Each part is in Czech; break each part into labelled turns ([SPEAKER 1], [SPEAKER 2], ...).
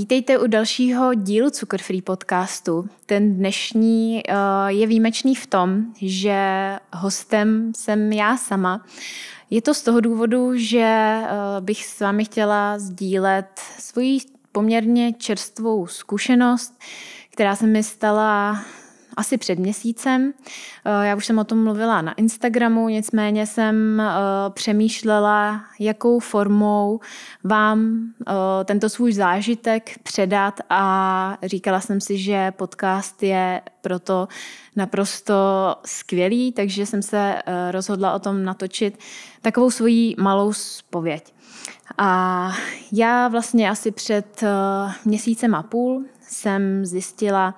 [SPEAKER 1] Vítejte u dalšího dílu Cukr Free podcastu. Ten dnešní eh, je výjimečný v tom, že hostem jsem já sama. Je to z toho důvodu, že eh, bych s vámi chtěla sdílet svoji poměrně čerstvou zkušenost, která se mi stala asi před měsícem. Eh, já už jsem o tom mluvila na Instagramu, nicméně jsem eh, přemýšlela, jakou formou vám eh, tento svůj zážitek předat a říkala jsem si, že podcast je proto naprosto skvělý, takže jsem se rozhodla o tom natočit takovou svoji malou spověď. A já vlastně asi před měsícem a půl jsem zjistila,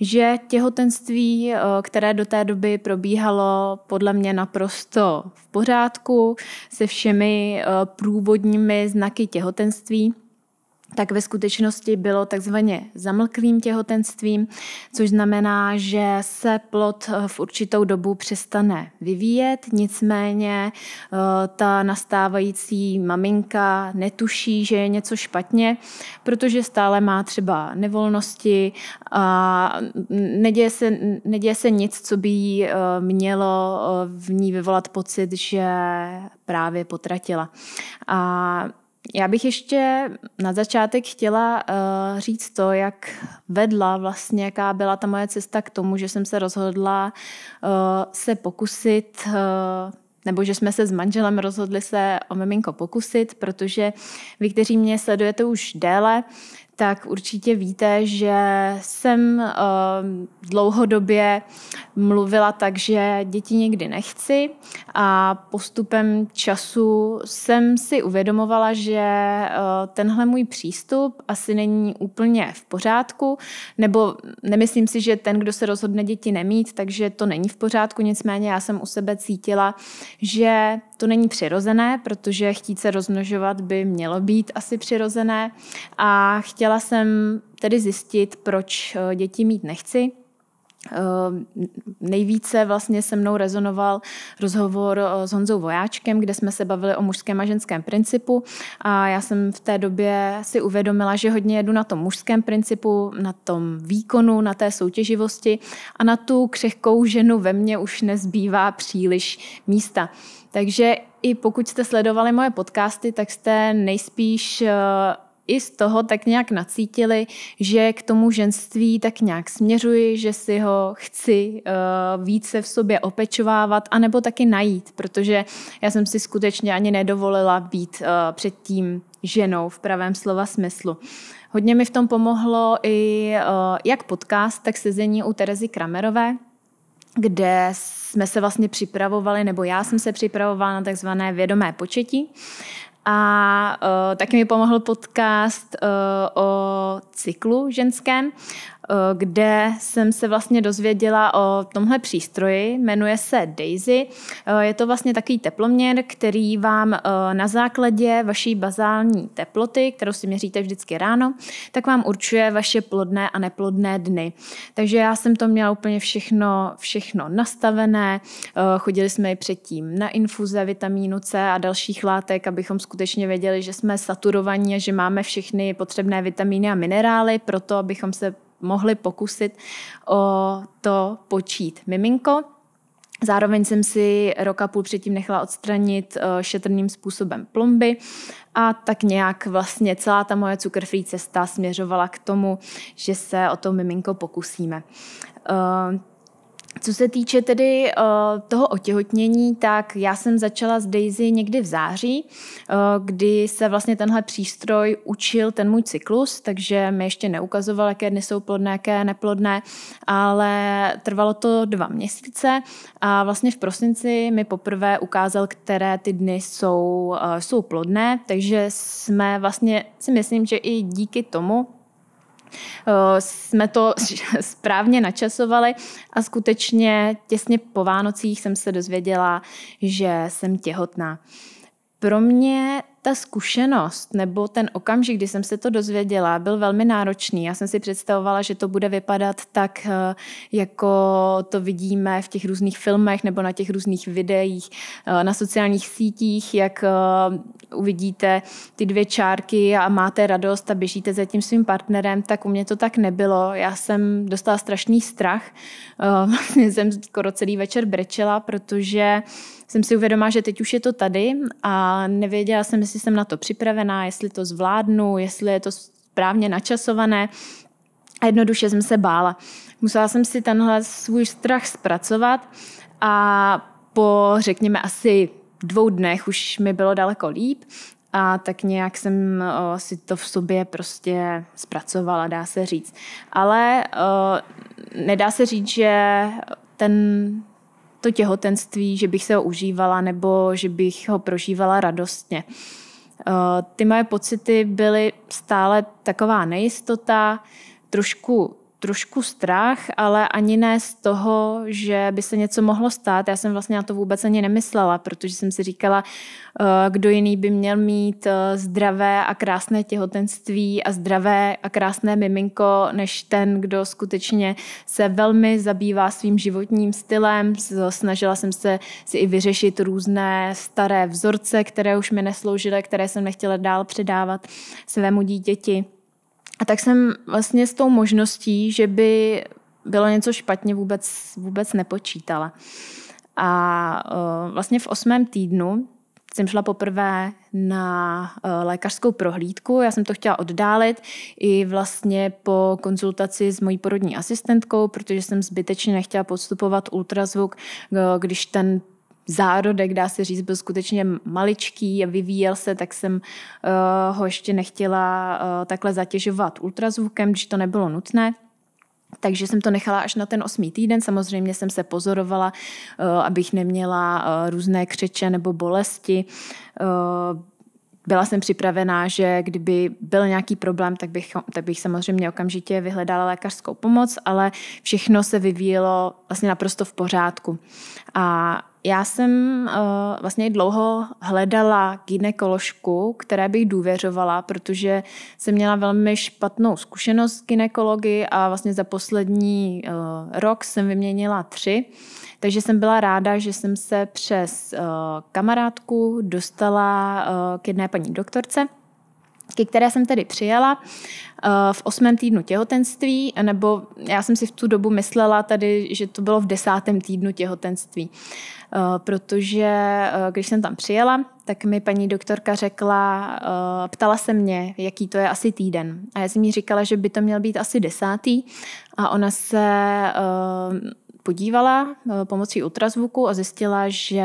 [SPEAKER 1] že těhotenství, eh, které do té doby probíhalo podle mě naprosto v pořádku, se všemi eh, průvodními znaky těhotenství, tak ve skutečnosti bylo takzvaně zamlklým těhotenstvím, což znamená, že se plod eh, v určitou dobu přestane vyvíjet, nicméně eh, ta nastávající maminka netuší, že je něco špatně, protože stále má třeba nevolnosti a neděje se, neděje se nic, co by jí eh, mělo v ní vyvolat pocit, že právě potratila. A já bych ještě na začátek chtěla uh, říct to, jak vedla vlastně, jaká byla ta moje cesta k tomu, že jsem se rozhodla uh, se pokusit, uh, nebo že jsme se s manželem rozhodli se o miminko pokusit, protože vy, kteří mě sledujete už déle, tak určitě víte, že jsem ehm, dlouhodobě mluvila tak, že děti někdy nechci a postupem času jsem si uvědomovala, že eh, tenhle můj přístup asi není úplně v pořádku, nebo nemyslím si, že ten, kdo se rozhodne děti nemít, takže to není v pořádku, nicméně já jsem u sebe cítila, že to není přirozené, protože chtít se rozmnožovat by mělo být asi přirozené a chtěla jsem tedy zjistit, proč eh, děti mít nechci Ehm, nejvíce vlastně se mnou rezonoval rozhovor eh, s Honzou Vojáčkem, kde jsme se bavili o mužském a ženském principu a já jsem v té době si uvědomila, že hodně jedu na tom mužském principu, na tom výkonu, na té soutěživosti a na tu křehkou ženu ve mně už nezbývá příliš místa. Takže i pokud jste sledovali moje podcasty, tak jste nejspíš eh, i z toho tak nějak nacítili, že k tomu ženství tak nějak směřuji, že si ho chci uh, více v sobě opečovávat, anebo taky najít, protože já jsem si skutečně ani nedovolila být uh, eh, předtím ženou v pravém slova smyslu. Hodně mi v tom pomohlo i uh, jak podcast, tak sezení u Terezy Kramerové, kde jsme se vlastně připravovali, nebo já jsem se připravovala na takzvané vědomé početí. A uh, taky mi pomohl podcast uh, o cyklu ženském, Eh, kde jsem se vlastně dozvěděla o tomhle přístroji. Jmenuje se Daisy. Eh, je to vlastně takový teploměr, který vám eh, na základě vaší bazální teploty, kterou si měříte vždycky ráno, tak vám určuje vaše plodné a neplodné dny. Takže já jsem to měla úplně všechno, všechno nastavené. Chodili jsme i předtím na infuze vitamínu C a dalších látek, abychom skutečně věděli, že jsme saturovaní a že máme všechny potřebné vitamíny a minerály pro to, abychom se mohli pokusit o to počít miminko. Zároveň jsem si roka půl předtím nechala odstranit eh, šetrným způsobem plomby a tak nějak vlastně celá ta moje cukrfrý cesta směřovala k tomu, že se o to miminko pokusíme. Eh, co se týče tedy uh, toho otěhotnění, tak já jsem začala s Daisy někdy v září, uh, kdy se vlastně tenhle přístroj učil ten můj cyklus, takže mi ještě neukazoval, jaké dny jsou plodné, jaké neplodné, ale trvalo to dva měsíce a vlastně v prosinci mi poprvé ukázal, které ty dny jsou, uh, jsou plodné, takže jsme vlastně si myslím, že i díky tomu, Eh, jsme to správně načasovali a skutečně těsně po Vánocích jsem se dozvěděla, že jsem těhotná. Pro mě ta zkušenost nebo ten okamžik, kdy jsem se to dozvěděla, byl velmi náročný. Já jsem si představovala, že to bude vypadat tak, eh, jako to vidíme v těch různých filmech nebo na těch různých videích eh, na sociálních sítích, jak eh, uvidíte ty dvě čárky a máte radost a běžíte za tím svým partnerem, tak u mě to tak nebylo. Já jsem dostala strašný strach. Vlastně jsem skoro celý večer brečela, protože jsem si uvědomila, že teď už je to tady a nevěděla jsem, jestli jsem na to připravená, jestli to zvládnu, jestli je to správně načasované. A jednoduše jsem se bála. Musela jsem si tenhle svůj strach zpracovat a po, řekněme, asi dvou dnech už mi bylo daleko líp a tak nějak jsem o, si to v sobě prostě zpracovala, dá se říct. Ale o, nedá se říct, že ten to těhotenství, že bych se ho užívala nebo že bych ho prožívala radostně. Eh, ty moje pocity byly stále taková nejistota, trošku trošku strach, ale ani ne z toho, že by se něco mohlo stát. Já jsem vlastně na to vůbec ani nemyslela, protože jsem si říkala, eh, kdo jiný by měl mít eh, zdravé a krásné těhotenství a zdravé a krásné miminko, než ten, kdo skutečně se velmi zabývá svým životním stylem. Snažila jsem se si i vyřešit různé staré vzorce, které už mi nesloužily, které jsem nechtěla dál předávat svému dítěti. A tak jsem vlastně s tou možností, že by bylo něco špatně, vůbec, vůbec nepočítala. A eh, vlastně v osmém týdnu jsem šla poprvé na eh, lékařskou prohlídku. Já jsem to chtěla oddálit i vlastně po konzultaci s mojí porodní asistentkou, protože jsem zbytečně nechtěla podstupovat ultrazvuk, eh, když ten zárodek, dá se říct, byl skutečně maličký a vyvíjel se, tak jsem uh, ho ještě nechtěla uh, takhle zatěžovat ultrazvukem, když to nebylo nutné. Takže jsem to nechala až na ten osmý týden. Samozřejmě jsem se pozorovala, eh, abych neměla různé křeče nebo bolesti. Byla jsem připravená, že kdyby byl nějaký problém, tak bych, tak bych samozřejmě okamžitě vyhledala lékařskou pomoc, ale všechno se vyvíjelo vlastně naprosto v pořádku. A já jsem uh, vlastně dlouho hledala ginekoložku, které bych důvěřovala, protože jsem měla velmi špatnou zkušenost s ginekology a vlastně za poslední uh, rok jsem vyměnila tři. Uh, takže jsem byla ráda, že jsem se přes uh, kamarádku dostala uh, k jedné paní doktorce, ke které jsem tedy přijela eh, v osmém týdnu těhotenství, nebo já jsem si v tu dobu myslela tady, že to bylo v desátém týdnu těhotenství, protože když jsem tam přijela, tak mi paní doktorka řekla, ptala se mě, jaký to je asi týden. A já jsem jí říkala, že by to měl být asi desátý a ona se podívala eh, pomocí ultrazvuku a zjistila, že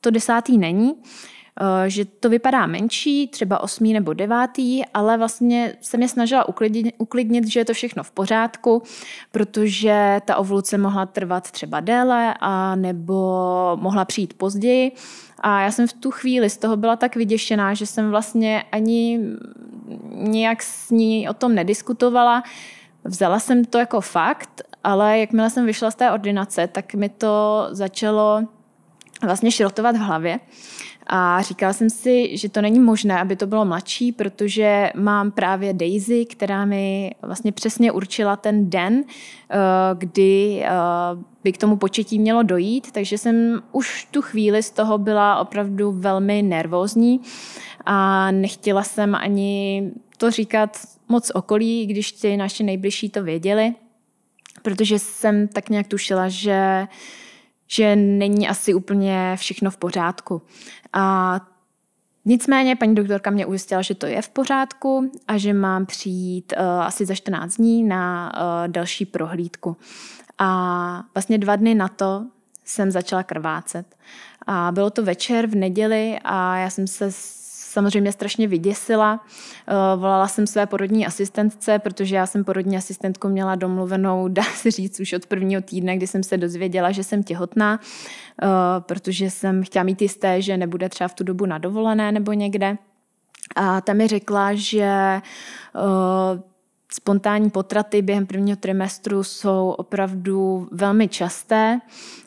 [SPEAKER 1] to desátý není, eh, že to vypadá menší, třeba osmý nebo devátý, ale vlastně se mě snažila uklidnit, uklidnit, že je to všechno v pořádku, protože ta ovluce mohla trvat třeba déle a nebo mohla přijít později. A já jsem v tu chvíli z toho byla tak vyděšená, že jsem vlastně ani nějak s ní o tom nediskutovala. Vzala jsem to jako fakt ale jakmile jsem vyšla z té ordinace, tak mi to začalo vlastně šrotovat v hlavě. A říkala jsem si, že to není možné, aby to bylo mladší, protože mám právě Daisy, která mi vlastně přesně určila ten den, eh, kdy eh, by k tomu početí mělo dojít, takže jsem už tu chvíli z toho byla opravdu velmi nervózní a nechtěla jsem ani to říkat moc okolí, když ti naše nejbližší to věděli protože jsem tak nějak tušila, že, že není asi úplně všechno v pořádku. A Nicméně paní doktorka mě ujistila, že to je v pořádku a že mám přijít uh, asi za 14 dní na uh, další prohlídku. A vlastně dva dny na to jsem začala krvácet. A bylo to večer v neděli a já jsem se samozřejmě strašně vyděsila. Eh, volala jsem své porodní asistentce, protože já jsem porodní asistentku měla domluvenou, dá se říct, už od prvního týdne, kdy jsem se dozvěděla, že jsem těhotná, eh, protože jsem chtěla mít jisté, že nebude třeba v tu dobu na dovolené nebo někde. A ta mi řekla, že eh, spontánní potraty během prvního trimestru jsou opravdu velmi časté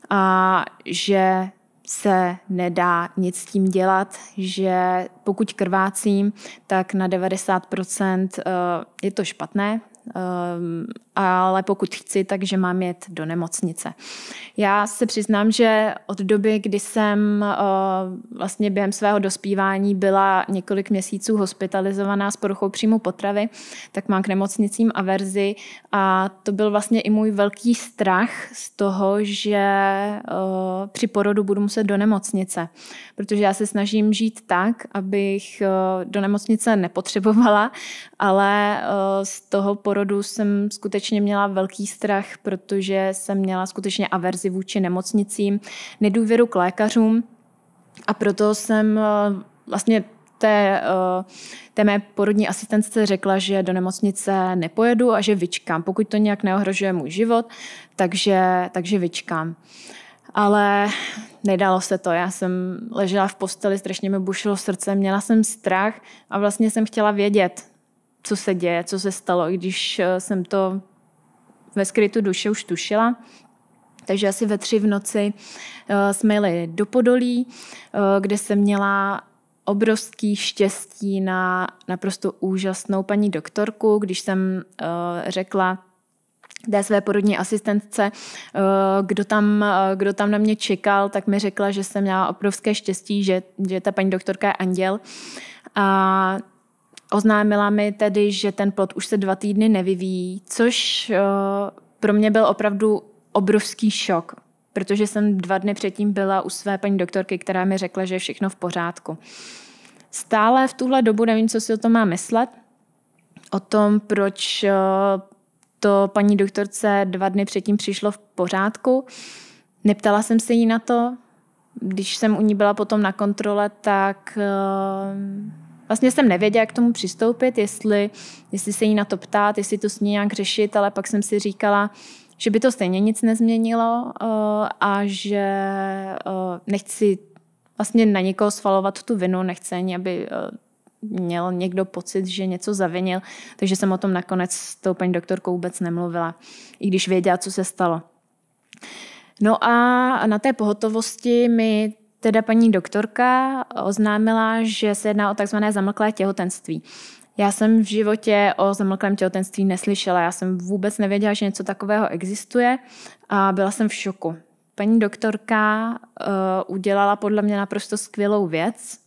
[SPEAKER 1] a že se nedá nic s tím dělat, že pokud krvácím, tak na 90% eh, je to špatné, Um, ale pokud chci, takže mám jet do nemocnice. Já se přiznám, že od doby, kdy jsem uh, vlastně během svého dospívání byla několik měsíců hospitalizovaná s poruchou příjmu potravy, tak mám k nemocnicím averzi a to byl vlastně i můj velký strach z toho, že uh, při porodu budu muset do nemocnice, protože já se snažím žít tak, abych uh, do nemocnice nepotřebovala, ale z toho porodu porodu jsem skutečně měla velký strach, protože jsem měla skutečně averzi vůči nemocnicím, nedůvěru k lékařům a proto jsem eh, vlastně té, eh, té mé porodní asistentce řekla, že do nemocnice nepojedu a že vyčkám, pokud to nějak neohrožuje můj život, takže, takže vyčkám. Ale nedalo se to. Já jsem ležela v posteli, strašně mi bušilo srdce, měla jsem strach a vlastně jsem chtěla vědět, co se děje, co se stalo, i když eh, jsem to ve skrytu duše už tušila. Takže asi ve tři v noci eh, jsme jeli do Podolí, eh, kde jsem měla obrovský štěstí na naprosto úžasnou paní doktorku, když jsem řekla té své porodní asistentce, kdo tam, kdo tam na mě čekal, tak mi řekla, že jsem měla obrovské štěstí, že, že ta paní doktorka je anděl. A Oznámila mi tedy, že ten plot už se dva týdny nevyvíjí, což eh, pro mě byl opravdu obrovský šok, protože jsem dva dny předtím byla u své paní doktorky, která mi řekla, že je všechno v pořádku. Stále v tuhle dobu nevím, co si o tom má myslet, o tom, proč eh, to paní doktorce dva dny předtím přišlo v pořádku. Neptala jsem se jí na to. Když jsem u ní byla potom na kontrole, tak eh, Vlastně jsem nevěděla, jak k tomu přistoupit, jestli, jestli se jí na to ptát, jestli to s ní nějak řešit, ale pak jsem si říkala, že by to stejně nic nezměnilo eh, a že eh, nechci vlastně na někoho svalovat tu vinu, nechci ani, aby eh, měl někdo pocit, že něco zavinil, takže jsem o tom nakonec s tou paní doktorkou vůbec nemluvila, i když věděla, co se stalo. No a na té pohotovosti mi teda paní doktorka oznámila, že se jedná o takzvané zamlklé těhotenství. Já jsem v životě o zamlklém těhotenství neslyšela. Já jsem vůbec nevěděla, že něco takového existuje a byla jsem v šoku. Paní doktorka uh, udělala podle mě naprosto skvělou věc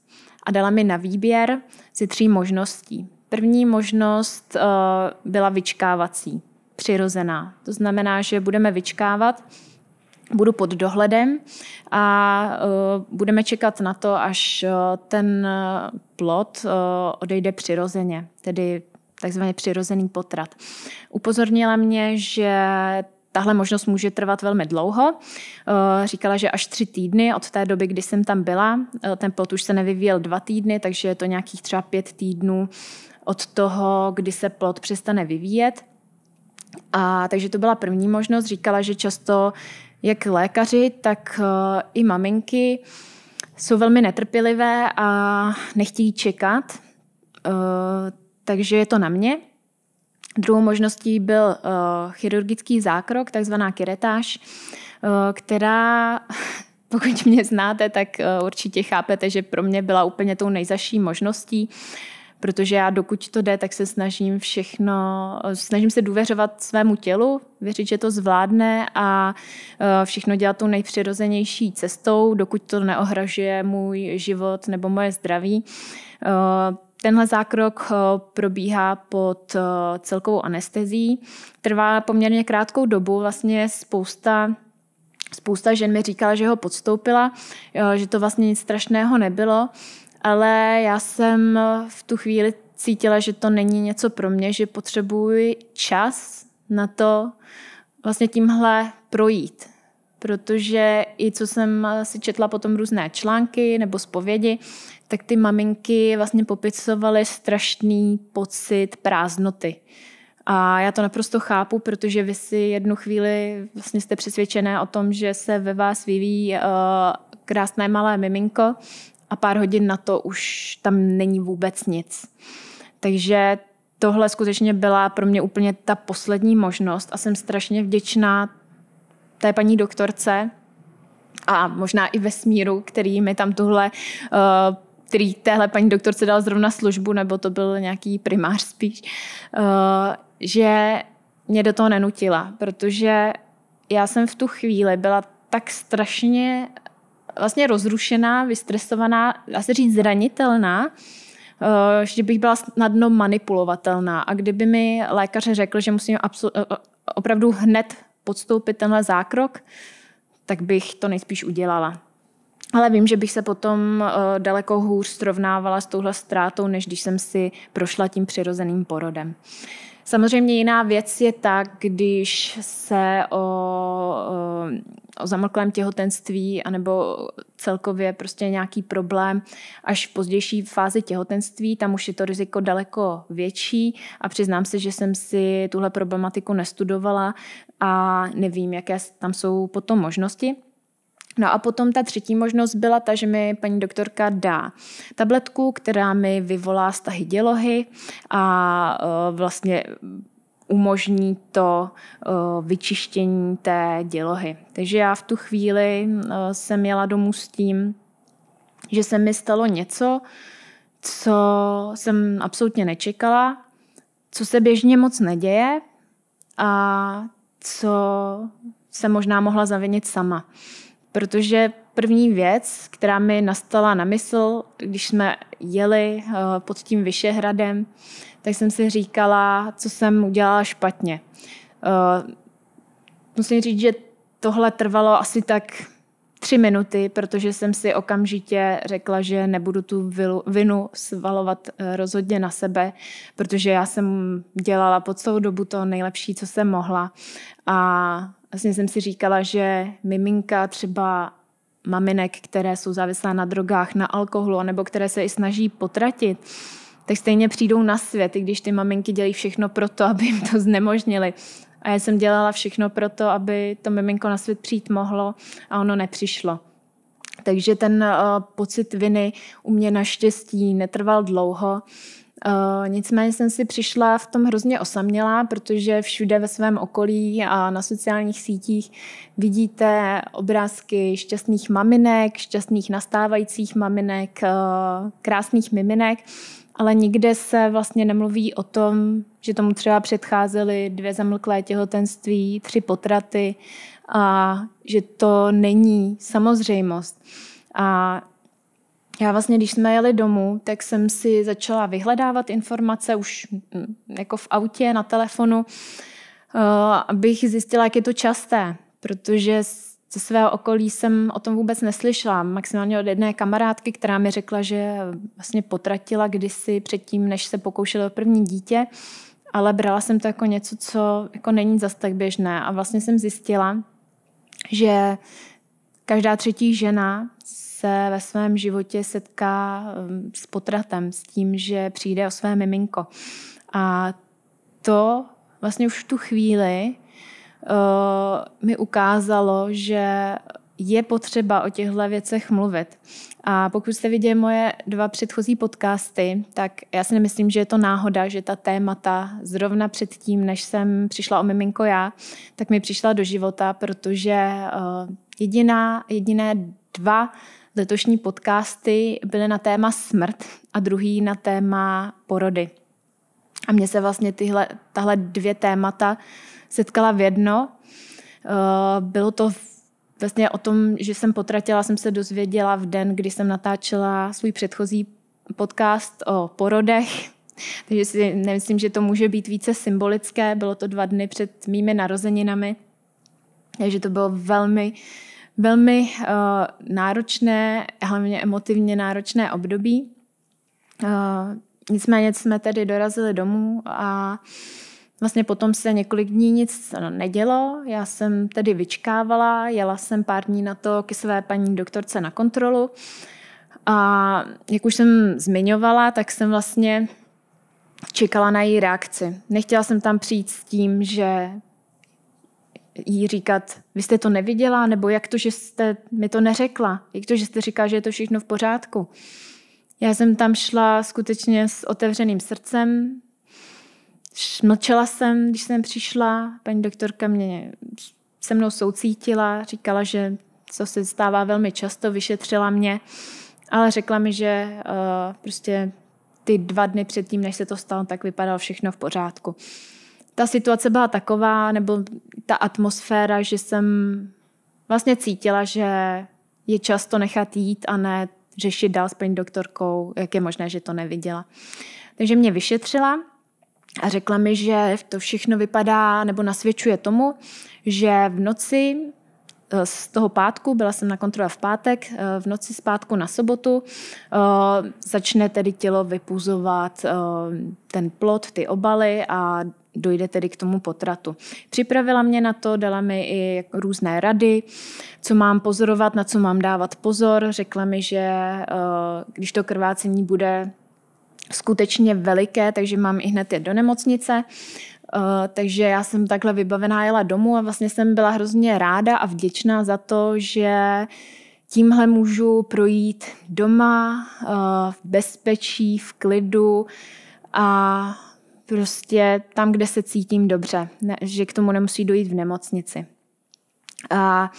[SPEAKER 1] a dala mi na výběr si tří možností. První možnost uh, byla vyčkávací, přirozená. To znamená, že budeme vyčkávat budu pod dohledem a eh, budeme čekat na to, až eh, ten eh, plod odejde přirozeně, tedy takzvaný přirozený potrat. Upozornila mě, že tahle možnost může trvat velmi dlouho. Říkala, že až tři týdny od té doby, kdy jsem tam byla. Ten plot už se nevyvíjel dva týdny, takže je to nějakých třeba pět týdnů od toho, kdy se plot přestane vyvíjet. A takže to byla první možnost. Říkala, že často jak lékaři, tak eh, i maminky jsou velmi netrpělivé a nechtějí čekat, eh, takže je to na mě. Druhou možností byl eh, chirurgický zákrok, takzvaná kiretáž, která, pokud mě znáte, tak určitě chápete, že pro mě byla úplně tou nejzaší možností protože já dokud to jde, tak se snažím všechno, snažím se důvěřovat svému tělu, věřit, že to zvládne a eh, všechno dělat tou nejpřirozenější cestou, dokud to neohražuje můj život nebo moje zdraví. Eh, tenhle zákrok eh, probíhá pod celkovou anestezí. Trvá poměrně krátkou dobu, vlastně spousta Spousta žen mi říkala, že ho podstoupila, že to vlastně nic strašného nebylo, ale já jsem eh, v tu chvíli cítila, že to není něco pro mě, že potřebuji čas na to vlastně tímhle projít. Protože i co jsem eh, si četla potom různé články nebo zpovědi, tak ty maminky vlastně popisovaly strašný pocit prázdnoty. A já to naprosto chápu, protože vy si jednu chvíli vlastně jste přesvědčené o tom, že se ve vás vyvíjí uh, krásné malé miminko a pár hodin na to už tam není vůbec nic. Takže tohle skutečně byla pro mě úplně ta poslední možnost a jsem strašně vděčná té paní doktorce a možná i vesmíru, který mi tam tuhle uh, který téhle paní doktorce dal zrovna službu, nebo to byl nějaký primář spíš, eh, že mě do toho nenutila, protože já jsem v tu chvíli byla tak strašně vlastně rozrušená, vystresovaná, dá se říct zranitelná, eh, že bych byla snadno manipulovatelná. A kdyby mi lékař řekl, že musím eh, eh, opravdu hned podstoupit tenhle zákrok, tak bych to nejspíš udělala. Ale vím, že bych se potom daleko hůř srovnávala s touhle ztrátou, než když jsem si prošla tím přirozeným porodem. Uh, Samozřejmě jiná věc je tak, když se o, o, zamrklém těhotenství anebo celkově prostě nějaký problém až v pozdější fázi těhotenství, tam už je to riziko daleko větší a přiznám se, že jsem si tuhle problematiku nestudovala a nevím, jaké tam jsou potom možnosti. No a potom ta třetí možnost byla ta, že mi paní doktorka dá tabletku, která mi vyvolá stahy dělohy a e, vlastně umožní to e, vyčištění té dělohy. Takže já v tu chvíli e, jsem jela domů s tím, že se mi stalo něco, co jsem absolutně nečekala, co se běžně moc neděje a co se možná mohla zavinit sama protože první věc, která mi nastala na mysl, když jsme jeli eh, pod tím Vyšehradem, tak jsem si říkala, co jsem udělala špatně. Eh, musím říct, že tohle trvalo asi tak tři minuty, protože jsem si okamžitě řekla, že nebudu tu vinu svalovat eh, rozhodně na sebe, protože já jsem dělala po celou dobu to nejlepší, co jsem mohla a vlastně jsem si říkala, že miminka třeba maminek, které jsou závislé na drogách, na alkoholu, nebo které se i snaží potratit, tak stejně přijdou na svět, i když ty maminky dělají všechno pro to, aby jim to znemožnili. A já jsem dělala všechno pro to, aby to miminko na svět přijít mohlo a ono nepřišlo. Takže ten uh, pocit viny u mě naštěstí netrval dlouho. Eh, nicméně jsem si přišla v tom hrozně osamělá, protože všude ve svém okolí a na sociálních sítích vidíte obrázky šťastných maminek, šťastných nastávajících maminek, eh, krásných miminek, ale nikde se vlastně nemluví o tom, že tomu třeba předcházely dvě zamlklé těhotenství, tři potraty a že to není samozřejmost. A já vlastně, když jsme jeli domů, tak jsem si začala vyhledávat informace už mm, jako v autě, na telefonu, eh, abych zjistila, jak je to časté, protože ze svého okolí jsem o tom vůbec neslyšela. Maximálně od jedné kamarádky, která mi řekla, že vlastně potratila kdysi předtím, než se pokoušela o první dítě, ale brala jsem to jako něco, co jako není zas tak běžné. A vlastně jsem zjistila, že každá třetí žena se ve svém životě setká um, s potratem, s tím, že přijde o své miminko. A to vlastně už v tu chvíli uh, mi ukázalo, že je potřeba o těchto věcech mluvit. A pokud jste viděli moje dva předchozí podcasty, tak já si nemyslím, že je to náhoda, že ta témata zrovna předtím, než jsem přišla o miminko já, tak mi přišla do života, protože uh, jediná, jediné dva Letošní podcasty byly na téma smrt a druhý na téma porody. A mě se vlastně tyhle, tahle dvě témata setkala v jedno. Eh, bylo to vlastně o tom, že jsem potratila, jsem se dozvěděla v den, kdy jsem natáčela svůj předchozí podcast o porodech, takže si nemyslím, že to může být více symbolické. Bylo to dva dny před mými narozeninami, takže to bylo velmi velmi uh, náročné, hlavně emotivně náročné období. Uh, nicméně jsme tedy dorazili domů a vlastně potom se několik dní nic no, nedělo. Já jsem tedy vyčkávala, jela jsem pár dní na to ke své paní doktorce na kontrolu. A jak už jsem zmiňovala, tak jsem vlastně čekala na její reakci. Nechtěla jsem tam přijít s tím, že jí říkat, vy jste to neviděla, nebo jak to, že jste mi to neřekla, jak to, že jste říká, že je to všechno v pořádku. Já jsem tam šla skutečně s otevřeným srdcem, mlčela jsem, když jsem přišla, paní doktorka mě se mnou soucítila, říkala, že co se stává velmi často, vyšetřila mě, ale řekla mi, že uh, prostě ty dva dny předtím, než se to stalo, tak vypadalo všechno v pořádku ta situace byla taková, nebo ta atmosféra, že jsem vlastně cítila, že je čas to nechat jít a ne řešit dál s paní doktorkou, jak je možné, že to neviděla. Takže mě vyšetřila a řekla mi, že to všechno vypadá nebo nasvědčuje tomu, že v noci eh, z toho pátku, byla jsem na kontrole v pátek, eh, v noci z pátku na sobotu eh, začne tedy tělo vypuzovat ten plot, ty obaly a dojde tedy k tomu potratu. Připravila mě na to, dala mi i různé rady, co mám pozorovat, na co mám dávat pozor. Řekla mi, že eh, když to krvácení bude skutečně veliké, takže mám i hned do nemocnice. Eh, takže já jsem takhle vybavená jela domů a vlastně jsem byla hrozně ráda a vděčná za to, že tímhle můžu projít doma eh, v bezpečí, v klidu a prostě tam, kde se cítím dobře, ne, že k tomu nemusí dojít v nemocnici. A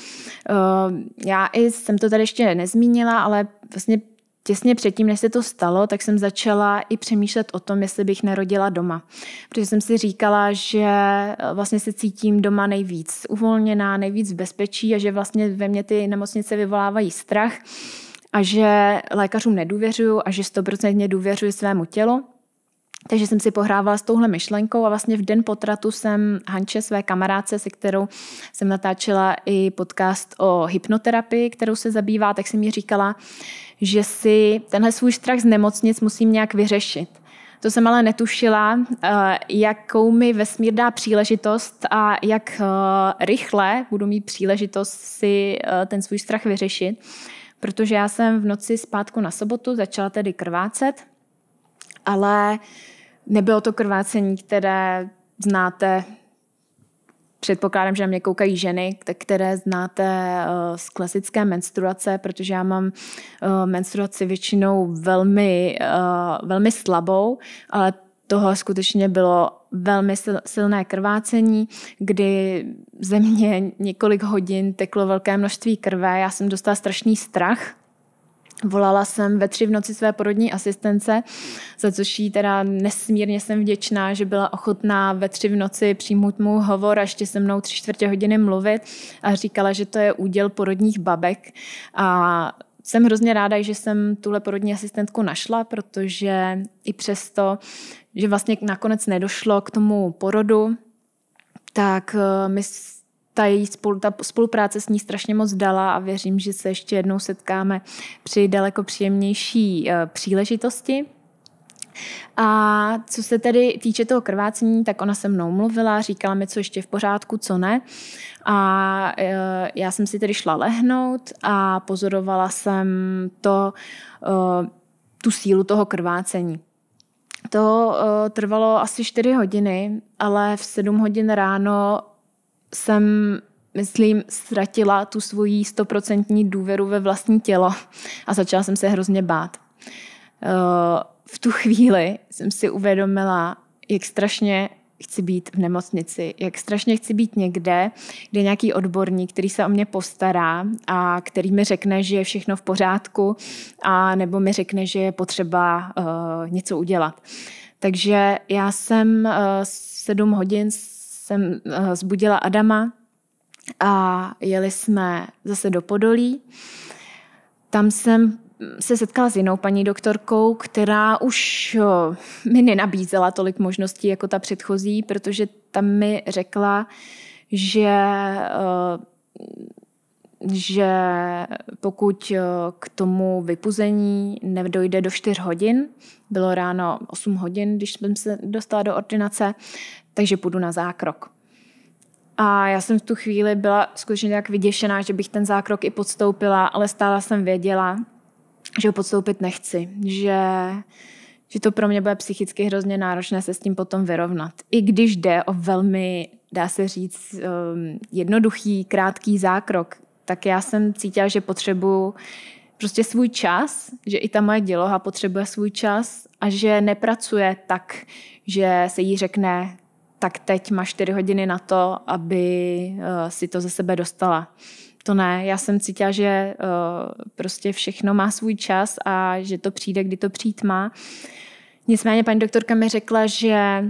[SPEAKER 1] uh, já i jsem to tady ještě nezmínila, ale vlastně těsně předtím, než se to stalo, tak jsem začala i přemýšlet o tom, jestli bych nerodila doma. Protože jsem si říkala, že eh, vlastně se cítím doma nejvíc uvolněná, nejvíc v bezpečí a že vlastně ve mně ty nemocnice vyvolávají strach a že lékařům nedůvěřuju a že stoprocentně důvěřuji svému tělu. Takže jsem si pohrávala s touhle myšlenkou a vlastně v den potratu jsem Hanče, své kamarádce, se kterou jsem natáčela i podcast o hypnoterapii, kterou se zabývá, tak jsem mi říkala, že si tenhle svůj strach z nemocnic musím nějak vyřešit. To jsem ale netušila, eh, jakou mi vesmír dá příležitost a jak eh, rychle budu mít příležitost si eh, ten svůj strach vyřešit. Protože já jsem v noci zpátku na sobotu začala tedy krvácet, ale uh, Nebylo to krvácení, které znáte, předpokládám, že na mě koukají ženy, které znáte eh, z klasické menstruace, protože já mám eh, menstruaci většinou velmi, eh, velmi slabou, ale toho skutečně bylo velmi silné krvácení, kdy ze mě několik hodin teklo velké množství krve. Já jsem dostala strašný strach, Volala jsem ve tři v noci své porodní asistence, za což jí teda nesmírně jsem vděčná, že byla ochotná ve tři v noci přijmout můj hovor a ještě se mnou tři čtvrtě hodiny mluvit a říkala, že to je úděl porodních babek a jsem hrozně ráda, že jsem tuhle porodní asistentku našla, protože i přesto, že vlastně nakonec nedošlo k tomu porodu, tak eh, my ta, její spolu, ta spolupráce s ní strašně moc dala a věřím, že se ještě jednou setkáme při daleko příjemnější eh, příležitosti. A co se tedy týče toho krvácení, tak ona se mnou mluvila, říkala mi, co ještě v pořádku, co ne. A eh, já jsem si tedy šla lehnout a pozorovala jsem to, eh, tu sílu toho krvácení. To trvalo asi 4 hodiny, ale v 7 hodin ráno jsem myslím, ztratila tu svoji stoprocentní důvěru ve vlastní tělo a začala jsem se hrozně bát. Eh, v tu chvíli jsem si uvědomila, jak strašně chci být v nemocnici, jak strašně chci být někde, kde je nějaký odborník, který se o mě postará a který mi řekne, že je všechno v pořádku a nebo mi řekne, že je potřeba uh, něco udělat. Takže já jsem uh, sedm hodin jsem eh, zbudila Adama a jeli jsme zase do Podolí. Tam jsem se setkala s jinou paní doktorkou, která už eh, mi nenabízela tolik možností jako ta předchozí, protože tam mi řekla, že, eh, že pokud k tomu vypuzení nedojde do 4 hodin, bylo ráno 8 hodin, když jsem se dostala do ordinace, takže půjdu na zákrok. A já jsem v tu chvíli byla skutečně tak vyděšená, že bych ten zákrok i podstoupila, ale stále jsem věděla, že ho podstoupit nechci, že, že to pro mě bude psychicky hrozně náročné se s tím potom vyrovnat. I když jde o velmi, dá se říct, um, jednoduchý, krátký zákrok, tak já jsem cítila, že potřebuju prostě svůj čas, že i ta moje děloha potřebuje svůj čas a že nepracuje tak, že se jí řekne, tak teď má 4 hodiny na to, aby eh, si to ze sebe dostala. To ne, já jsem cítila, že eh, prostě všechno má svůj čas a že to přijde, kdy to přijít má. Nicméně paní doktorka mi řekla, že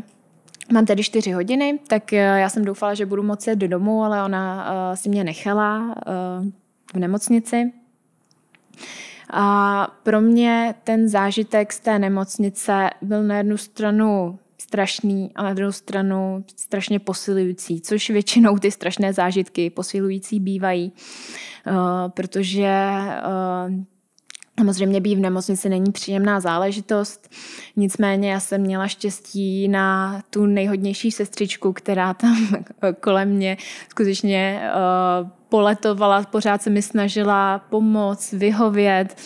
[SPEAKER 1] Mám tady čtyři hodiny, tak eh, já jsem doufala, že budu moci jít do domu, ale ona uh, si mě nechala uh, v nemocnici. A pro mě ten zážitek z té nemocnice byl na jednu stranu strašný, ale na druhou stranu strašně posilující, což většinou ty strašné zážitky posilující bývají, eh, protože eh, Samozřejmě být v nemocnici není příjemná záležitost, nicméně já jsem měla štěstí na tu nejhodnější sestřičku, která tam kolem mě skutečně eh, poletovala, pořád se mi snažila pomoct, vyhovět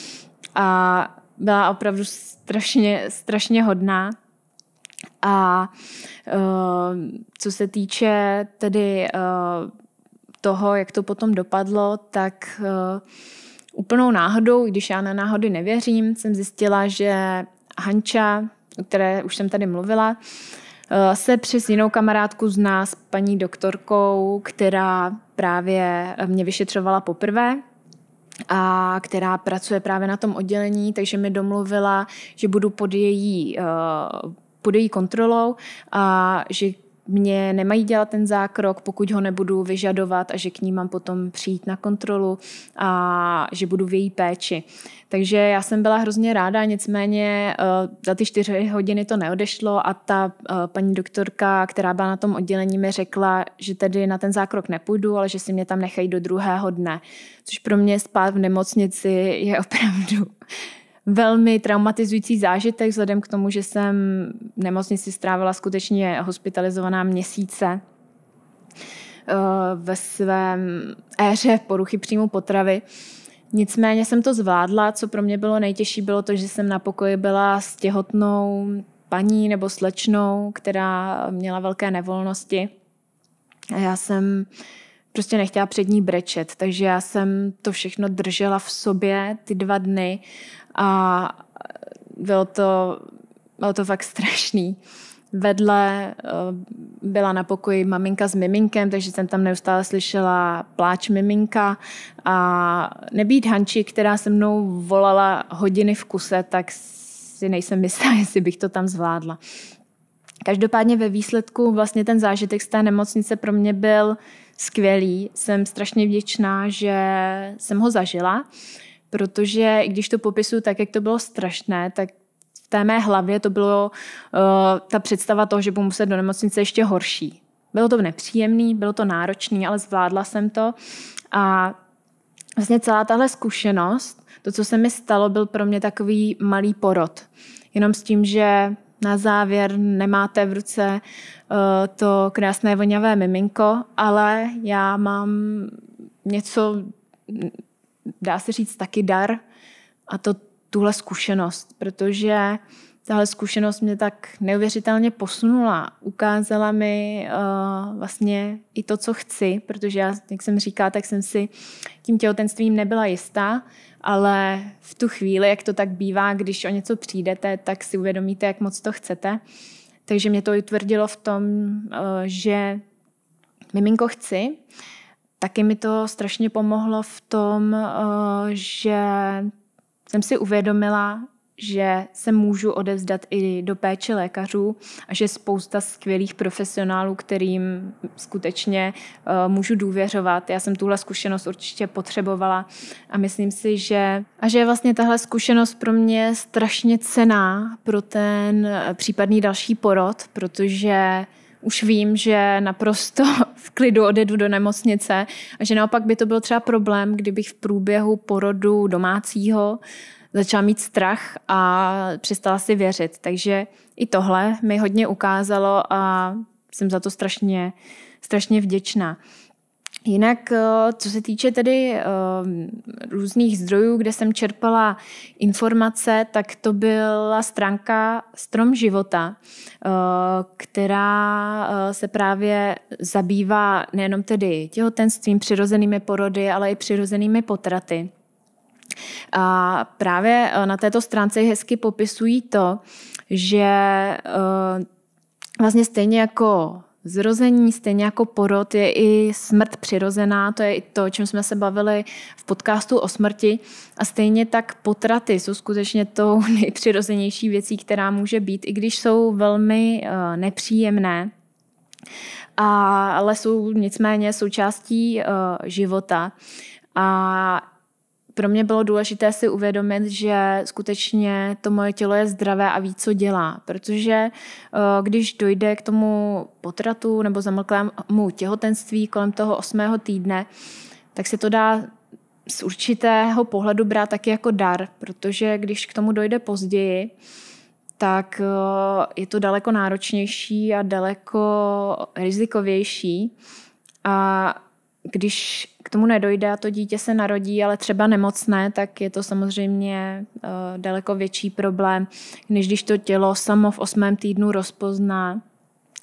[SPEAKER 1] a byla opravdu strašně, strašně hodná. A uh, co se týče tedy uh, toho, jak to potom dopadlo, tak uh, úplnou náhodou, i když já na náhody nevěřím, jsem zjistila, že Hanča, o které už jsem tady mluvila, se přes jinou kamarádku z nás, paní doktorkou, která právě mě vyšetřovala poprvé, a která pracuje právě na tom oddělení, takže mi domluvila, že budu pod její uh, pod její kontrolou a že mě nemají dělat ten zákrok, pokud ho nebudu vyžadovat a že k ní mám potom přijít na kontrolu a že budu v její péči. Takže já jsem byla hrozně ráda, nicméně eh, za ty čtyři hodiny to neodešlo a ta eh, paní doktorka, která byla na tom oddělení, mi řekla, že tedy na ten zákrok nepůjdu, ale že si mě tam nechají do druhého dne. Což pro mě spát v nemocnici je opravdu velmi traumatizující zážitek, vzhledem k tomu, že jsem v nemocnici strávila skutečně hospitalizovaná měsíce eh, ve svém éře poruchy příjmu potravy. Nicméně jsem to zvládla. Co pro mě bylo nejtěžší, bylo to, že jsem na pokoji byla s těhotnou paní nebo slečnou, která měla velké nevolnosti. A já jsem prostě nechtěla před ní brečet, takže já jsem to všechno držela v sobě ty dva dny a e, bylo to, bylo to fakt strašný. Vedle e, byla na pokoji maminka s miminkem, takže jsem tam neustále slyšela pláč miminka a nebýt Hanči, která se mnou volala hodiny v kuse, tak si nejsem jistá, jestli bych to tam zvládla. Každopádně ve výsledku vlastně ten zážitek z té nemocnice pro mě byl skvělý. Jsem strašně vděčná, že jsem ho zažila protože když to popisuju tak, jak to bylo strašné, tak v té mé hlavě to bylo uh, ta představa toho, že budu muset do nemocnice ještě horší. Bylo to nepříjemné, bylo to náročné, ale zvládla jsem to a vlastně celá tahle zkušenost, to, co se mi stalo, byl pro mě takový malý porod. Jenom s tím, že na závěr nemáte v ruce uh, to krásné voňavé miminko, ale já mám něco dá se říct, taky dar a to tuhle zkušenost, protože tahle zkušenost mě tak neuvěřitelně posunula. Ukázala mi uh, vlastně i to, co chci, protože já, jak jsem říká, tak jsem si tím těhotenstvím nebyla jistá, ale v tu chvíli, jak to tak bývá, když o něco přijdete, tak si uvědomíte, jak moc to chcete. Takže mě to utvrdilo v tom, uh, že miminko chci, taky mi to strašně pomohlo v tom, eh, že jsem si uvědomila, že se můžu odevzdat i do péče lékařů a že spousta skvělých profesionálů, kterým skutečně uh, můžu důvěřovat. Já jsem tuhle zkušenost určitě potřebovala a myslím si, že a že je vlastně tahle zkušenost pro mě strašně cená pro ten eh, případný další porod, protože už vím, že naprosto v klidu odjedu do nemocnice a že naopak by to byl třeba problém, kdybych v průběhu porodu domácího začala mít strach a přestala si věřit. Takže i tohle mi hodně ukázalo a jsem za to strašně, strašně vděčná. Jinak, eh, co se týče tedy eh, různých zdrojů, kde jsem čerpala informace, tak to byla stránka Strom života, eh, která se právě zabývá nejenom tedy těhotenstvím, přirozenými porody, ale i přirozenými potraty. A právě na této stránce hezky popisují to, že vlastně stejně jako Zrození, stejně jako porod, je i smrt přirozená, to je i to, o čem jsme se bavili v podcastu o smrti. A stejně tak potraty jsou skutečně tou nejpřirozenější věcí, která může být, i když jsou velmi uh, nepříjemné, a, ale jsou nicméně součástí uh, života. A pro mě bylo důležité si uvědomit, že skutečně to moje tělo je zdravé a ví, co dělá. Protože eh, když dojde k tomu potratu nebo zamlklému těhotenství kolem toho osmého týdne, tak se to dá z určitého pohledu brát taky jako dar, protože když k tomu dojde později, tak eh, je to daleko náročnější a daleko rizikovější. A když k tomu nedojde a to dítě se narodí, ale třeba nemocné, tak je to samozřejmě eh, daleko větší problém, než když to tělo samo v osmém týdnu rozpozná,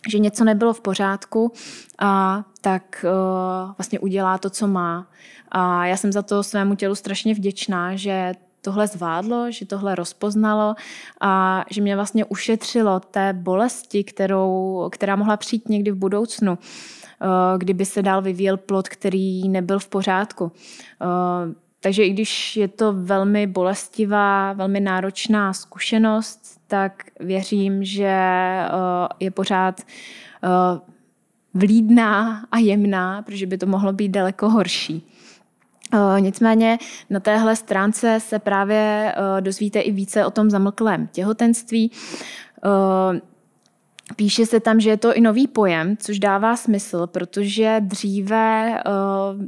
[SPEAKER 1] že něco nebylo v pořádku, a tak eh, vlastně udělá to, co má. A já jsem za to svému tělu strašně vděčná, že tohle zvádlo, že tohle rozpoznalo a že mě vlastně ušetřilo té bolesti, kterou, která mohla přijít někdy v budoucnu. Eh, kdyby se dál vyvíjel plot, který nebyl v pořádku. Eh, takže i když je to velmi bolestivá, velmi náročná zkušenost, tak věřím, že eh, je pořád vlídná a jemná, protože by to mohlo být daleko horší. Nicméně na téhle stránce se právě dozvíte i více o tom zamlklém těhotenství. Píše se tam, že je to i nový pojem, což dává smysl, protože dříve uh,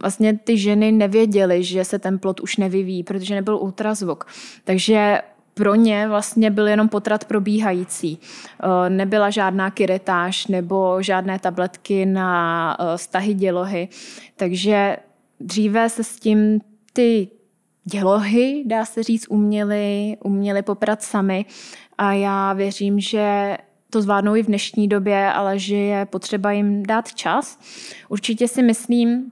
[SPEAKER 1] vlastně ty ženy nevěděly, že se ten plod už nevyvíjí, protože nebyl ultrazvuk. Takže pro ně vlastně byl jenom potrat probíhající. Eh, nebyla žádná kiretáž nebo žádné tabletky na stahy eh, dělohy. Takže dříve se s tím ty dělohy, dá se říct, uměly, uměly poprat sami. A já věřím, že to zvládnou i v dnešní době, ale že je potřeba jim dát čas. Určitě si myslím,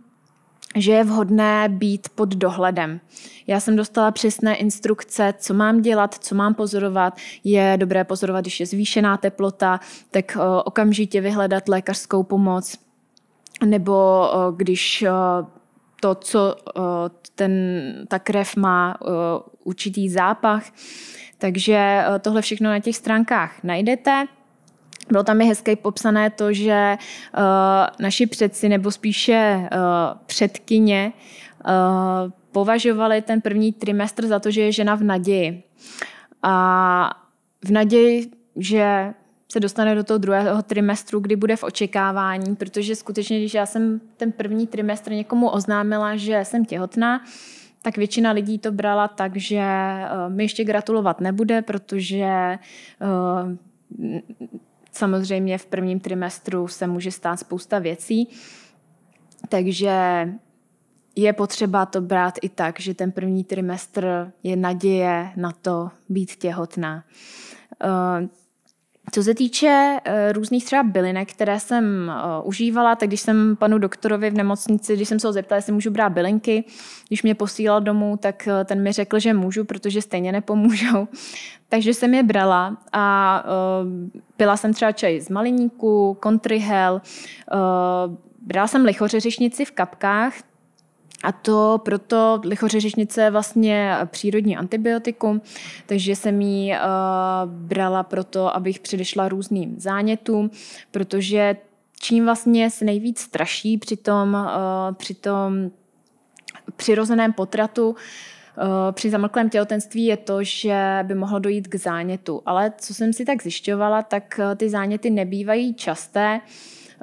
[SPEAKER 1] že je vhodné být pod dohledem. Já jsem dostala přesné instrukce, co mám dělat, co mám pozorovat. Je dobré pozorovat, když je zvýšená teplota, tak eh, okamžitě vyhledat lékařskou pomoc. Nebo eh, když eh, to, co ten, ta krev má určitý zápach. Takže tohle všechno na těch stránkách najdete. Bylo tam i hezké popsané to, že uh, naši předci, nebo spíše uh, předkyně, uh, považovali ten první trimestr za to, že je žena v naději. A v naději, že se dostane do toho druhého trimestru, kdy bude v očekávání, protože skutečně, když já jsem ten první trimestr někomu oznámila, že jsem těhotná, tak většina lidí to brala tak, že mi ještě gratulovat nebude, protože Samozřejmě v prvním trimestru se může stát spousta věcí, takže je potřeba to brát i tak, že ten první trimestr je naděje na to být těhotná. Eh, co se týče uh, různých třeba bylinek, které jsem uh, užívala, tak když jsem panu doktorovi v nemocnici, když jsem se ho zeptala, jestli můžu brát bylinky, když mě posílal domů, tak uh, ten mi řekl, že můžu, protože stejně nepomůžou. Takže jsem je brala a uh, pila jsem třeba čaj z maliníku, kontryhel, uh, brala jsem lichořeřišnici v kapkách, a to proto lichořeřičnice je vlastně přírodní antibiotikum, takže jsem ji uh, eh, brala proto, abych předešla různým zánětům, protože čím vlastně se nejvíc straší při tom, uh, při tom přirozeném potratu, eh, při zamlklém těhotenství je to, že by mohlo dojít k zánětu. Ale co jsem si tak zjišťovala, tak ty záněty nebývají časté. Uh,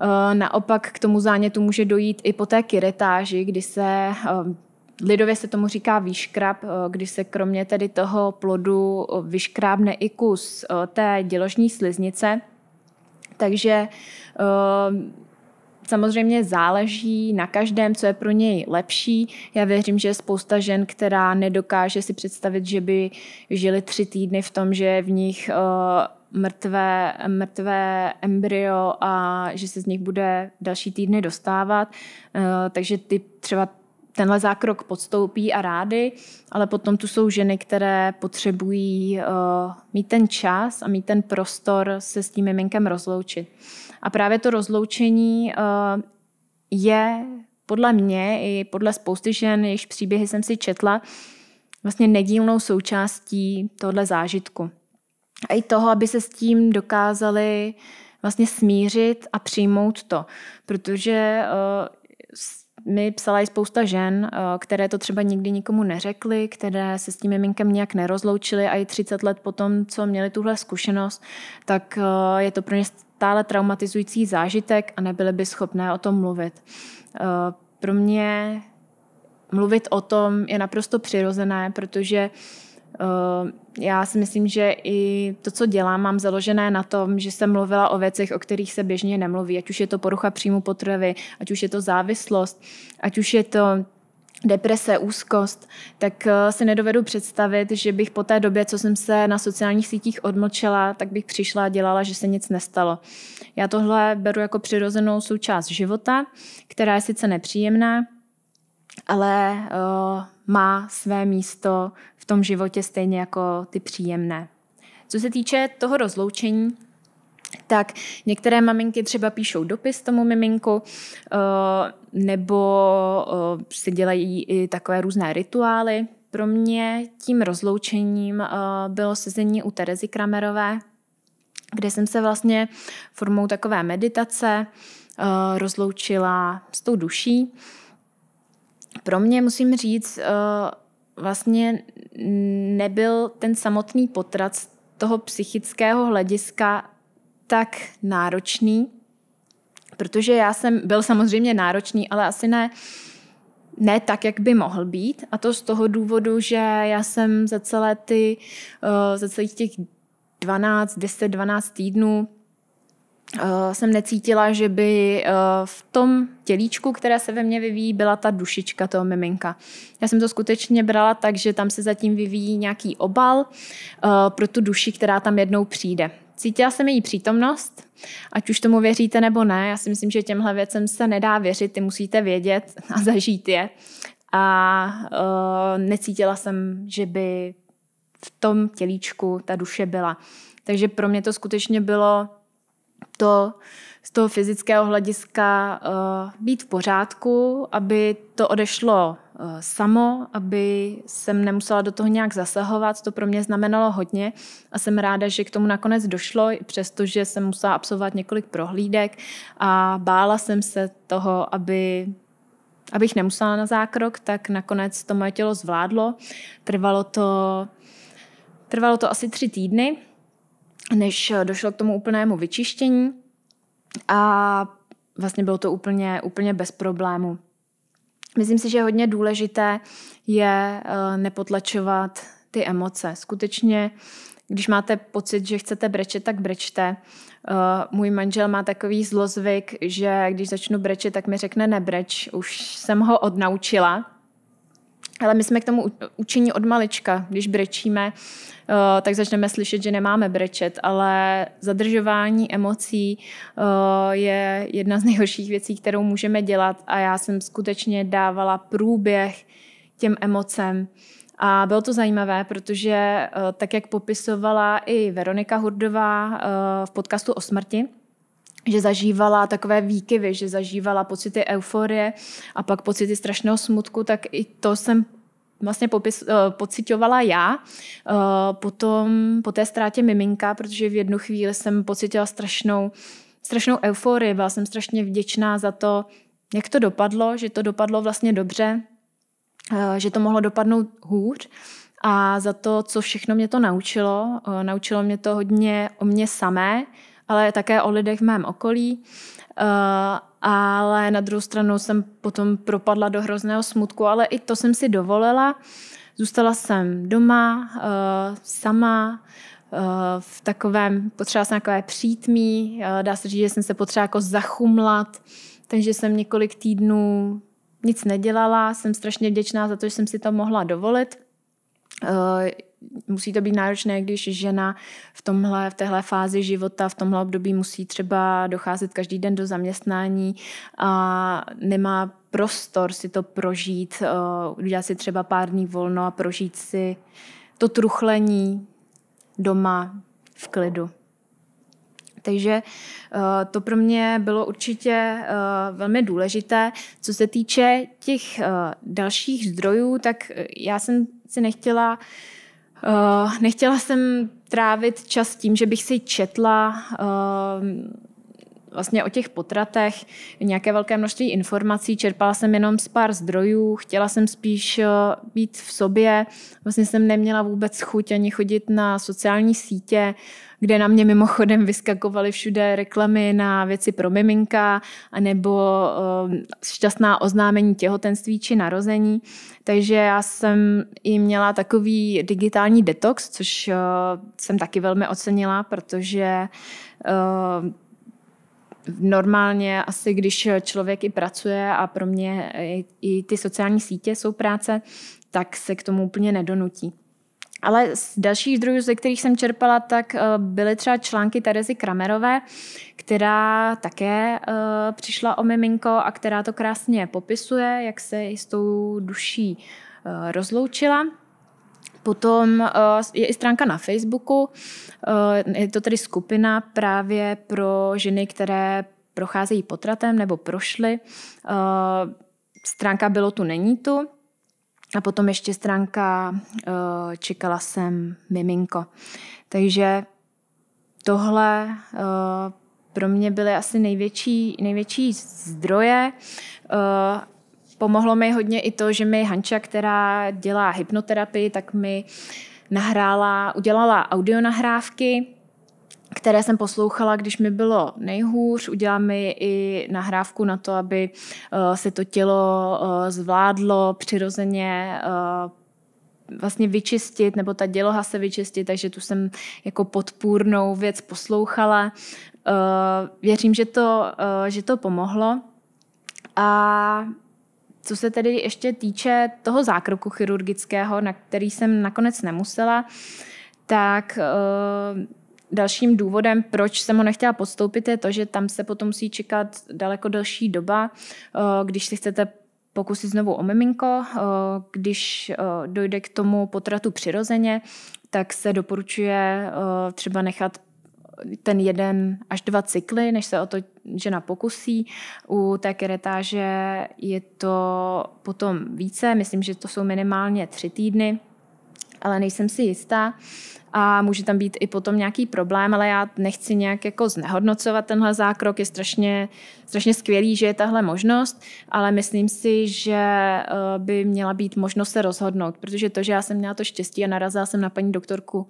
[SPEAKER 1] Eh, naopak k tomu zánětu může dojít i po té kiretáži, kdy se eh, Lidově se tomu říká výškrab, eh, kdy se kromě tedy toho plodu vyškrábne i kus té děložní sliznice. Takže Samozřejmě záleží na každém, co je pro něj lepší. Já věřím, že je spousta žen, která nedokáže si představit, že by žili tři týdny v tom, že v nich uh, mrtvé, mrtvé embryo a že se z nich bude další týdny dostávat. Uh, takže ty třeba tenhle zákrok podstoupí a rády, ale potom tu jsou ženy, které potřebují uh, mít ten čas a mít ten prostor se s tím miminkem rozloučit. A právě to rozloučení eh, je podle mě i podle spousty žen, jejichž příběhy jsem si četla, vlastně nedílnou součástí tohle zážitku. A i toho, aby se s tím dokázali vlastně smířit a přijmout to, protože eh, mi psala i spousta žen, eh, které to třeba nikdy nikomu neřekly, které se s tím miminkem nějak nerozloučily a i 30 let potom, co měli tuhle zkušenost, tak eh, je to pro ně stále traumatizující zážitek a nebyly by schopné o tom mluvit. Eh, pro mě mluvit o tom je naprosto přirozené, protože uh, Eh, já si myslím, že i to, co dělám, mám založené na tom, že jsem mluvila o věcech, o kterých se běžně nemluví, ať už je to porucha příjmu potravy, ať už je to závislost, ať už je to deprese, úzkost, tak eh, si nedovedu představit, že bych po té době, co jsem se na sociálních sítích odmlčela, tak bych přišla a dělala, že se nic nestalo. Já tohle beru jako přirozenou součást života, která je sice nepříjemná, ale uh, má své místo v tom životě stejně jako ty příjemné. Co se týče toho rozloučení, tak některé maminky třeba píšou dopis tomu miminku, eh, nebo eh, si dělají i takové různé rituály. Pro mě tím rozloučením bylo sezení u Terezy Kramerové, kde jsem se vlastně formou takové meditace rozloučila s tou duší pro mě musím říct, eh, vlastně nebyl ten samotný potrat z toho psychického hlediska tak náročný, protože já jsem byl samozřejmě náročný, ale asi ne, ne tak, jak by mohl být. A to z toho důvodu, že já jsem za celé ty, eh, za celých těch 12, 10, 12 týdnů Eh, jsem necítila, že by eh, v tom tělíčku, které se ve mně vyvíjí, byla ta dušička toho miminka. Já jsem to skutečně brala tak, že tam se zatím vyvíjí nějaký obal eh, pro tu duši, která tam jednou přijde. Cítila jsem její přítomnost, ať už tomu věříte nebo ne. Já si myslím, že těmhle věcem se nedá věřit, ty musíte vědět a zažít je. A uh, necítila jsem, že by v tom tělíčku ta duše byla. Takže pro mě to skutečně bylo to z toho fyzického hlediska eh, být v pořádku, aby to odešlo eh, samo, aby jsem nemusela do toho nějak zasahovat. To pro mě znamenalo hodně a jsem ráda, že k tomu nakonec došlo, přestože jsem musela absolvovat několik prohlídek a bála jsem se toho, aby abych nemusela na zákrok, tak nakonec to moje tělo zvládlo. Trvalo to, trvalo to asi tři týdny, než eh, došlo k tomu úplnému vyčištění a vlastně bylo to úplně, úplně bez problému. Myslím si, že hodně důležité je eh, nepotlačovat ty emoce. Skutečně, když máte pocit, že chcete brečet, tak brečte. Eh, můj manžel má takový zlozvyk, že když začnu brečet, tak mi řekne nebreč. Už jsem ho odnaučila, ale my jsme k tomu učení od malička. Když brečíme, Eh, tak začneme slyšet, že nemáme brečet, ale zadržování emocí eh, je jedna z nejhorších věcí, kterou můžeme dělat a já jsem skutečně dávala průběh těm emocem. A bylo to zajímavé, protože eh, tak, jak popisovala i Veronika Hurdová v podcastu o smrti, že zažívala takové výkyvy, že zažívala pocity euforie a pak pocity strašného smutku, tak i to jsem vlastně popis, eh, pocitovala já eh, potom, po té ztrátě miminka, protože v jednu chvíli jsem pocitila strašnou, strašnou euforii, byla jsem strašně vděčná za to, jak to dopadlo, že to dopadlo vlastně dobře, eh, že to mohlo dopadnout hůř a za to, co všechno mě to naučilo. Naučilo mě to hodně o mě samé, ale také o lidech v mém okolí ale na druhou stranu jsem potom propadla do hrozného smutku, ale i to jsem si dovolila. Zůstala jsem doma, eh, sama, eh, v takovém, potřeba jsem takové přítmí, eh, dá se říct, že jsem se potřeba jako zachumlat, takže jsem několik týdnů nic nedělala, jsem strašně vděčná za to, že jsem si to mohla dovolit musí to být náročné, když žena v, tomhle, v téhle fázi života, v tomhle období musí třeba docházet každý den do zaměstnání a nemá prostor si to prožít, eh, udělat si třeba pár dní volno a prožít si to truchlení doma v klidu. Takže eh, to pro mě bylo určitě eh, velmi důležité. Co se týče těch dalších zdrojů, tak já jsem si nechtěla uh, Eh, nechtěla jsem trávit čas tím, že bych si četla eh, vlastně o těch potratech nějaké velké množství informací, čerpala jsem jenom z pár zdrojů, chtěla jsem spíš eh, být v sobě, vlastně jsem neměla vůbec chuť ani chodit na sociální sítě, kde na mě mimochodem vyskakovaly všude reklamy na věci pro miminka nebo eh, šťastná oznámení těhotenství či narození. Takže já jsem i měla takový digitální detox, což eh, jsem taky velmi ocenila, protože Normálně asi, když člověk i pracuje a pro mě i ty sociální sítě jsou práce, tak se k tomu úplně nedonutí. Ale z dalších zdrojů, ze kterých jsem čerpala, tak eh, byly třeba články Terezy Kramerové, která také eh, přišla o miminko a která to krásně popisuje, jak se i s tou duší eh, rozloučila. Potom eh, je i stránka na Facebooku, eh, je to tedy skupina právě pro ženy, které procházejí potratem nebo prošly. Eh, stránka bylo tu, není tu. A potom ještě stránka Čekala jsem miminko. Takže tohle pro mě byly asi největší, největší zdroje Pomohlo mi hodně i to, že mi Hanča, která dělá hypnoterapii, tak mi nahrála, udělala audionahrávky, které jsem poslouchala, když mi bylo nejhůř. Udělala mi i nahrávku na to, aby eh, se to tělo eh, zvládlo přirozeně eh, vlastně vyčistit, nebo ta děloha se vyčistit, takže tu jsem jako podpůrnou věc poslouchala. Věřím, že to, že to pomohlo. A co se tedy ještě týče toho zákroku chirurgického, na který jsem nakonec nemusela, tak eh, dalším důvodem, proč jsem ho nechtěla podstoupit, je to, že tam se potom musí čekat daleko delší doba, eh, když si chcete pokusit znovu o miminko. Eh, když dojde k tomu potratu přirozeně, tak se doporučuje třeba nechat ten jeden až dva cykly, než se o to žena pokusí. U té keretáže je to potom více, myslím, že to jsou minimálně tři týdny, ale nejsem si jistá a může tam být i potom nějaký problém, ale já nechci nějak jako znehodnocovat tenhle zákrok, je strašně, strašně skvělý, že je tahle možnost, ale myslím si, že eh, by měla být možnost se rozhodnout, protože to, že já jsem měla to štěstí a narazila jsem na paní doktorku,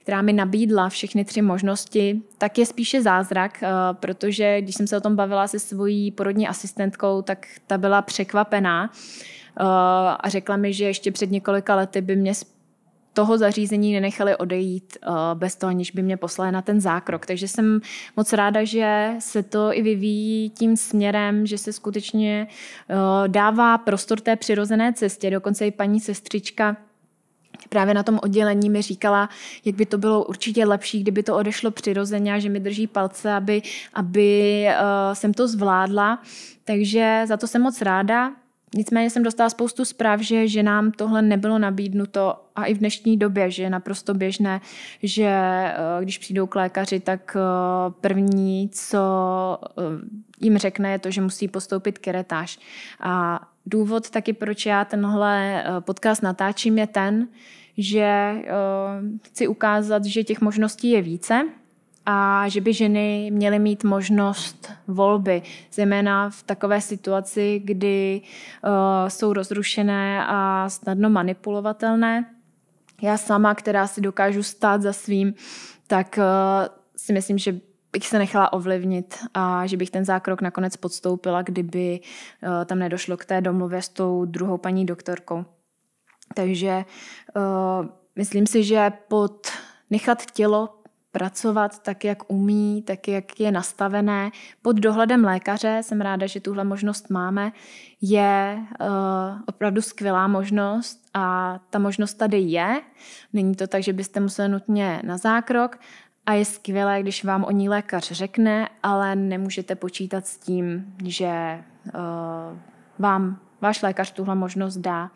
[SPEAKER 1] která mi nabídla všechny tři možnosti, tak je spíše zázrak, eh, protože když jsem se o tom bavila se svojí porodní asistentkou, tak ta byla překvapená eh, a řekla mi, že ještě před několika lety by mě toho zařízení nenechali odejít eh, bez toho, aniž by mě poslali na ten zákrok. Takže jsem moc ráda, že se to i vyvíjí tím směrem, že se skutečně eh, dává prostor té přirozené cestě. Dokonce i paní sestřička právě na tom oddělení mi říkala, jak by to bylo určitě lepší, kdyby to odešlo přirozeně a že mi drží palce, aby, aby eh, jsem to zvládla. Takže za to jsem moc ráda. Nicméně jsem dostala spoustu zpráv, že že nám tohle nebylo nabídnuto a i v dnešní době, že je naprosto běžné, že eh, když přijdou k lékaři, tak eh, první, co eh, jim řekne, je to, že musí postoupit keretáž. A důvod taky, proč já tenhle podcast natáčím, je ten, že chci ukázat, že těch možností je více a že by ženy měly mít možnost volby, zejména v takové situaci, kdy uh, jsou rozrušené a snadno manipulovatelné. Já sama, která si dokážu stát za svým, tak uh, si myslím, že bych se nechala ovlivnit a že bych ten zákrok nakonec podstoupila, kdyby uh, tam nedošlo k té domluvě s tou druhou paní doktorkou. Takže uh, myslím si, že pod nechat tělo pracovat tak, jak umí, tak, jak je nastavené. Pod dohledem lékaře, jsem ráda, že tuhle možnost máme, je uh, opravdu skvělá možnost a ta možnost tady je. Není to tak, že byste museli nutně na zákrok a je skvělé, když vám o ní lékař řekne, ale nemůžete počítat s tím, že uh, vám váš lékař tuhle možnost dá.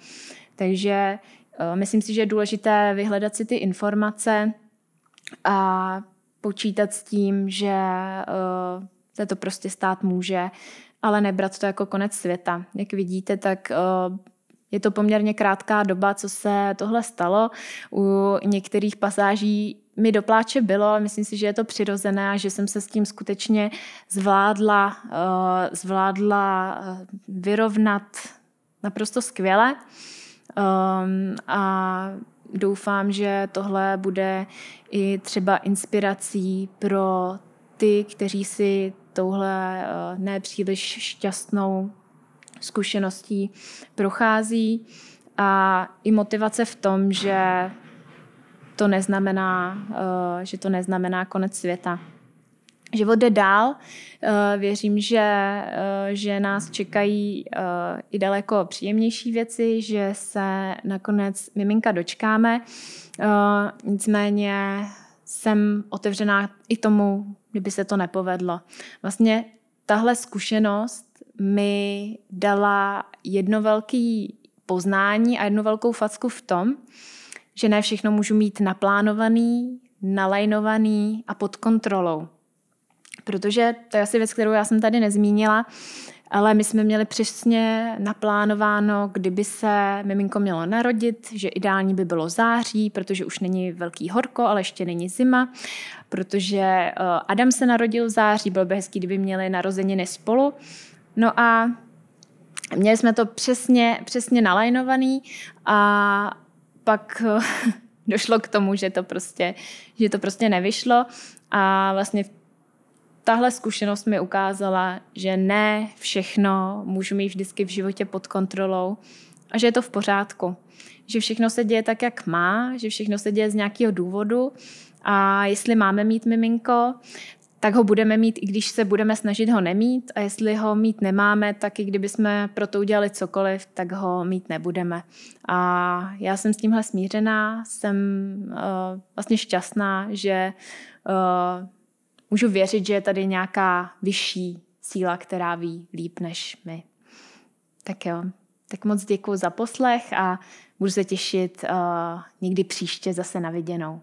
[SPEAKER 1] Takže eh, myslím si, že je důležité vyhledat si ty informace, a počítat s tím, že uh, eh, se to prostě stát může, ale nebrat to jako konec světa. Jak vidíte, tak uh, je to poměrně krátká doba, co se tohle stalo. U některých pasáží mi dopláče bylo, ale myslím si, že je to přirozené, a že jsem se s tím skutečně zvládla, uh, zvládla vyrovnat naprosto skvěle. Um, a doufám, že tohle bude i třeba inspirací pro ty, kteří si touhle eh, nepříliš šťastnou zkušeností prochází a i motivace v tom, že to neznamená, eh, že to neznamená konec světa život jde dál. Eh, věřím, že, eh, že nás čekají eh, i daleko příjemnější věci, že se nakonec miminka dočkáme. Nicméně jsem otevřená i tomu, kdyby se to nepovedlo. Vlastně tahle zkušenost mi dala jedno velké poznání a jednu velkou facku v tom, že ne všechno můžu mít naplánovaný, nalajnovaný a pod kontrolou Protože to je asi věc, kterou já jsem tady nezmínila, ale my jsme měli přesně naplánováno, kdyby se miminko mělo narodit, že ideální by bylo září, protože už není velký horko, ale ještě není zima, protože eh, Adam se narodil v září, bylo by hezký, kdyby měli narozeniny spolu. No a měli jsme to přesně, přesně nalajnovaný a pak eh, došlo k tomu, že to prostě, že to prostě nevyšlo a vlastně v tahle zkušenost mi ukázala, že ne všechno můžu mít vždycky v životě pod kontrolou a že je to v pořádku. Že všechno se děje tak, jak má, že všechno se děje z nějakého důvodu a jestli máme mít miminko, tak ho budeme mít, i když se budeme snažit ho nemít a jestli ho mít nemáme, tak i kdyby jsme pro to udělali cokoliv, tak ho mít nebudeme. A já jsem s tímhle smířená, jsem uh, vlastně šťastná, že uh, můžu věřit, že je tady nějaká vyšší síla, která ví líp než my. Tak jo, tak moc děkuji za poslech a budu se těšit uh, někdy příště zase na viděnou.